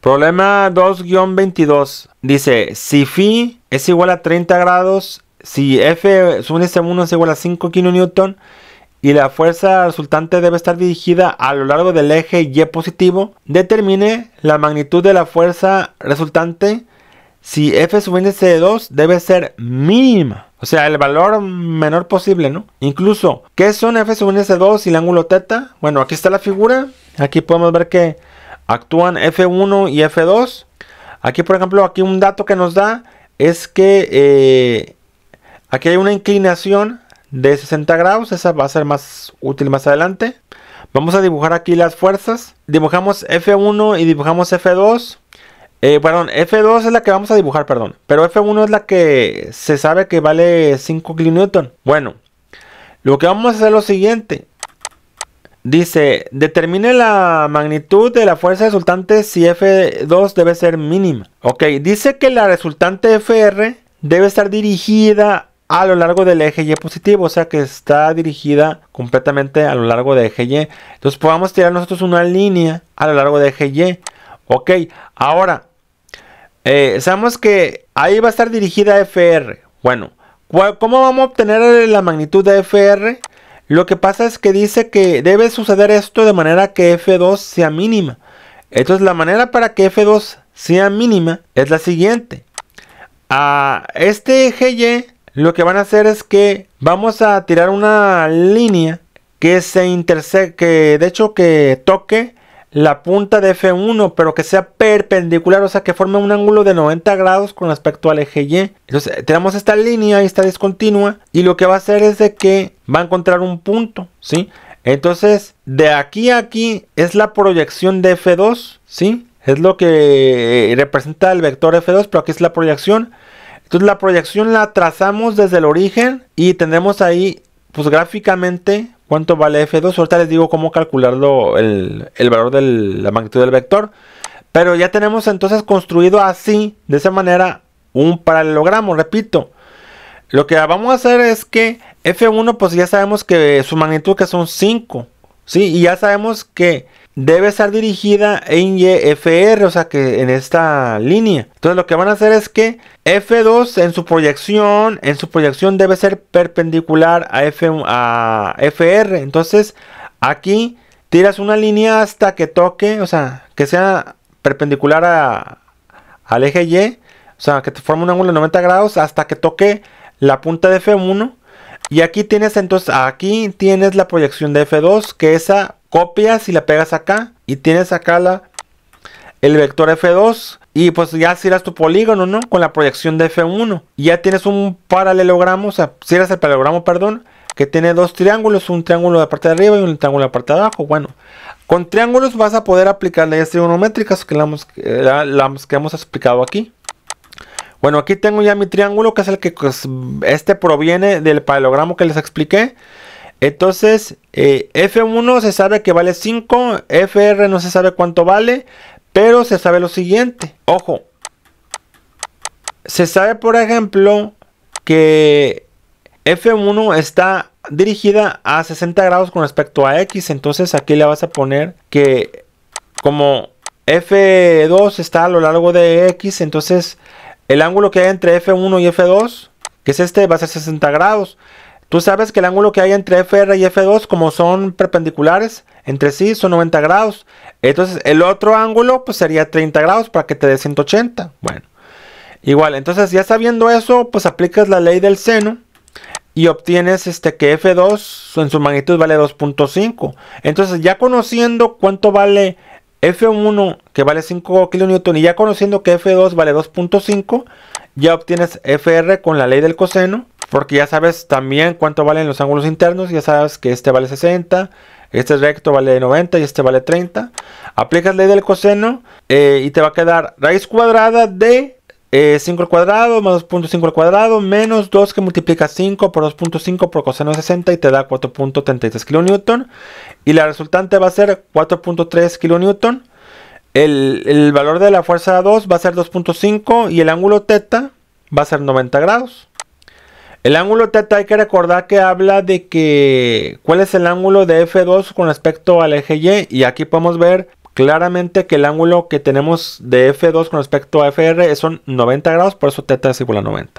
Problema 2-22. Dice, si phi es igual a 30 grados, si F sub S1 este es igual a 5 kN y la fuerza resultante debe estar dirigida a lo largo del eje Y positivo, determine la magnitud de la fuerza resultante si f sub n 2 debe ser mínima. O sea, el valor menor posible, ¿no? Incluso, ¿qué son f sub n 2 y el ángulo θ? Bueno, aquí está la figura. Aquí podemos ver que actúan F1 y F2. Aquí, por ejemplo, aquí un dato que nos da es que eh, aquí hay una inclinación de 60 grados. Esa va a ser más útil más adelante. Vamos a dibujar aquí las fuerzas. Dibujamos F1 y dibujamos F2. Eh, perdón, F2 es la que vamos a dibujar, perdón. Pero F1 es la que se sabe que vale 5 kN. Bueno, lo que vamos a hacer es lo siguiente. Dice, determine la magnitud de la fuerza resultante si F2 debe ser mínima. Ok, dice que la resultante FR debe estar dirigida a lo largo del eje Y positivo, o sea que está dirigida completamente a lo largo de eje Y. Entonces podamos tirar nosotros una línea a lo largo de eje Y. Ok, ahora, eh, sabemos que ahí va a estar dirigida FR. Bueno, ¿cómo vamos a obtener la magnitud de FR? Lo que pasa es que dice que debe suceder esto de manera que F2 sea mínima. Entonces la manera para que F2 sea mínima es la siguiente. A este eje Y lo que van a hacer es que vamos a tirar una línea que se interseque, que de hecho que toque la punta de F1, pero que sea perpendicular, o sea, que forme un ángulo de 90 grados con respecto al eje Y. Entonces, eh, tenemos esta línea y está discontinua, y lo que va a hacer es de que va a encontrar un punto, ¿sí? Entonces, de aquí a aquí es la proyección de F2, ¿sí? Es lo que eh, representa el vector F2, pero aquí es la proyección. Entonces, la proyección la trazamos desde el origen y tendremos ahí, pues gráficamente, cuánto vale F2. Ahorita les digo cómo calcularlo el, el valor de la magnitud del vector. Pero ya tenemos entonces construido así, de esa manera, un paralelogramo, repito. Lo que vamos a hacer es que F1, pues ya sabemos que su magnitud que son 5. ¿sí? Y ya sabemos que debe estar dirigida en YFR, o sea que en esta línea. Entonces lo que van a hacer es que F2 en su proyección, en su proyección debe ser perpendicular a, F, a FR. Entonces aquí tiras una línea hasta que toque, o sea, que sea perpendicular a, al eje Y, o sea, que te forme un ángulo de 90 grados hasta que toque la punta de F1. Y aquí tienes entonces, aquí tienes la proyección de F2, que esa copias y la pegas acá y tienes acá la, el vector F2 y pues ya cierras tu polígono, ¿no? Con la proyección de F1. Y ya tienes un paralelogramo, o sea, cierras el paralelogramo, perdón, que tiene dos triángulos, un triángulo de la parte de arriba y un triángulo de la parte de abajo. Bueno, con triángulos vas a poder aplicar leyes trigonométricas que eh, que hemos explicado aquí. Bueno, aquí tengo ya mi triángulo, que es el que pues, este proviene del paralelogramo que les expliqué. Entonces, eh, F1 se sabe que vale 5, FR no se sabe cuánto vale, pero se sabe lo siguiente. Ojo, se sabe por ejemplo que F1 está dirigida a 60 grados con respecto a X, entonces aquí le vas a poner que como F2 está a lo largo de X, entonces el ángulo que hay entre F1 y F2, que es este, va a ser 60 grados. Tú sabes que el ángulo que hay entre FR y F2, como son perpendiculares entre sí, son 90 grados. Entonces el otro ángulo pues sería 30 grados para que te dé 180. Bueno, igual, entonces ya sabiendo eso, pues aplicas la ley del seno y obtienes este que F2 en su magnitud vale 2.5. Entonces ya conociendo cuánto vale F1 que vale 5 kN y ya conociendo que F2 vale 2.5, ya obtienes FR con la ley del coseno porque ya sabes también cuánto valen los ángulos internos. Ya sabes que este vale 60, este recto vale 90 y este vale 30. Aplicas ley del coseno eh, y te va a quedar raíz cuadrada de 5 eh, al cuadrado más 2.5 al cuadrado menos 2 que multiplica 5 por 2.5 por coseno de 60 y te da 4.33 kN. Y la resultante va a ser 4.3 kN. El, el valor de la fuerza 2 va a ser 2.5 y el ángulo teta va a ser 90 grados. El ángulo teta hay que recordar que habla de que cuál es el ángulo de F2 con respecto al eje Y y aquí podemos ver claramente que el ángulo que tenemos de F2 con respecto a FR son 90 grados, por eso teta es igual a 90.